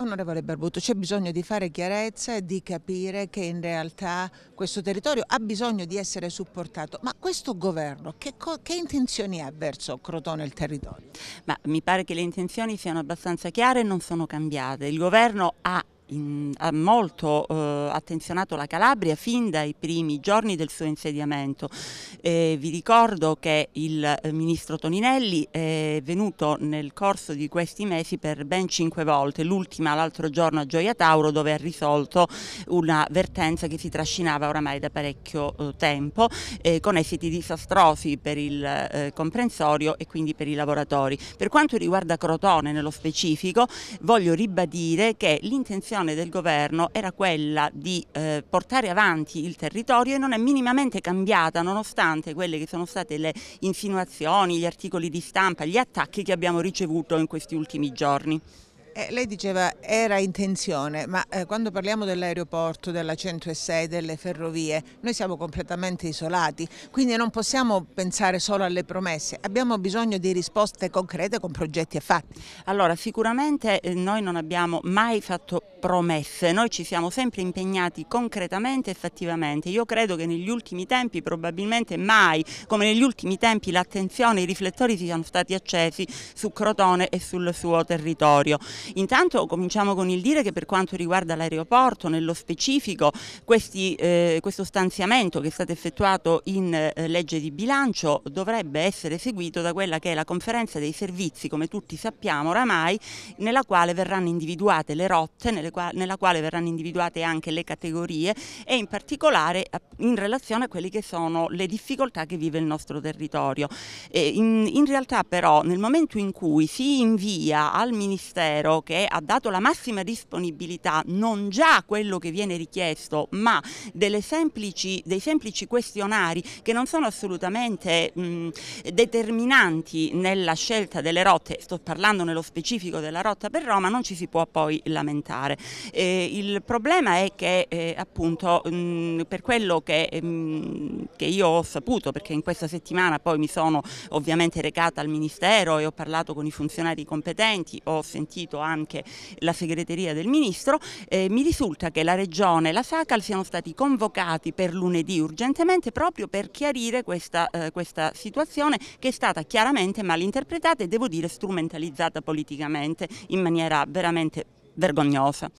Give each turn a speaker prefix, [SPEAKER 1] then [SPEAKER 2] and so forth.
[SPEAKER 1] Onorevole Barbuto, c'è bisogno di fare chiarezza e di capire che in realtà questo territorio ha bisogno di essere supportato, ma questo governo che, che
[SPEAKER 2] intenzioni ha verso Crotone e il territorio? Ma mi pare che le intenzioni siano abbastanza chiare e non sono cambiate. Il governo ha in, ha molto eh, attenzionato la Calabria fin dai primi giorni del suo insediamento. Eh, vi ricordo che il eh, ministro Toninelli è venuto nel corso di questi mesi per ben cinque volte, l'ultima l'altro giorno a Gioia Tauro dove ha risolto una vertenza che si trascinava oramai da parecchio eh, tempo eh, con esiti disastrosi per il comprensorio e quindi per i lavoratori. Per quanto riguarda Crotone nello specifico voglio ribadire che l'intenzione intenzione del governo era quella di eh, portare avanti il territorio e non è minimamente cambiata nonostante quelle che sono state le insinuazioni, gli articoli di stampa, gli attacchi che abbiamo ricevuto in questi ultimi giorni. Eh, lei diceva era intenzione, ma eh, quando parliamo dell'aeroporto, della 106,
[SPEAKER 1] delle ferrovie, noi siamo completamente isolati, quindi non possiamo pensare solo alle
[SPEAKER 2] promesse, abbiamo bisogno di risposte concrete con progetti e fatti. Allora, sicuramente eh, noi non abbiamo mai fatto promesse, noi ci siamo sempre impegnati concretamente e fattivamente. Io credo che negli ultimi tempi, probabilmente mai, come negli ultimi tempi, l'attenzione, i riflettori siano stati accesi su Crotone e sul suo territorio. Intanto cominciamo con il dire che per quanto riguarda l'aeroporto, nello specifico questi, eh, questo stanziamento che è stato effettuato in eh, legge di bilancio dovrebbe essere seguito da quella che è la conferenza dei servizi, come tutti sappiamo oramai, nella quale verranno individuate le rotte, qua nella quale verranno individuate anche le categorie e in particolare in relazione a quelle che sono le difficoltà che vive il nostro territorio. Eh, in, in realtà però nel momento in cui si invia al Ministero che ha dato la massima disponibilità non già a quello che viene richiesto, ma semplici, dei semplici questionari che non sono assolutamente mh, determinanti nella scelta delle rotte, sto parlando nello specifico della rotta per Roma, non ci si può poi lamentare. Eh, il problema è che eh, appunto mh, per quello che, mh, che io ho saputo, perché in questa settimana poi mi sono ovviamente recata al Ministero e ho parlato con i funzionari competenti, ho sentito coinvolto anche la segreteria del Ministro, eh, mi risulta che la Regione e la SACAL siano stati convocati per lunedì urgentemente proprio per chiarire questa, eh, questa situazione che è stata chiaramente malinterpretata e devo dire strumentalizzata politicamente in maniera veramente vergognosa.